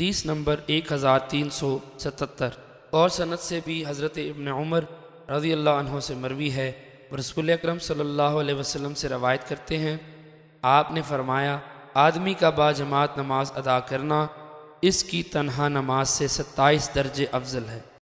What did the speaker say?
हदीस नंबर एक हज़ार तीन सौ सतहत्तर और सनत से भी हज़रत इबन उमर रज़ी अल्लाह से मरवी है रसूल अकरम सल्लल्लाहु अलैहि वसल्लम से रवायत करते हैं आपने फरमाया आदमी का बाजमात नमाज अदा करना इसकी तनहा नमाज से सत्ताईस दर्जे अफजल है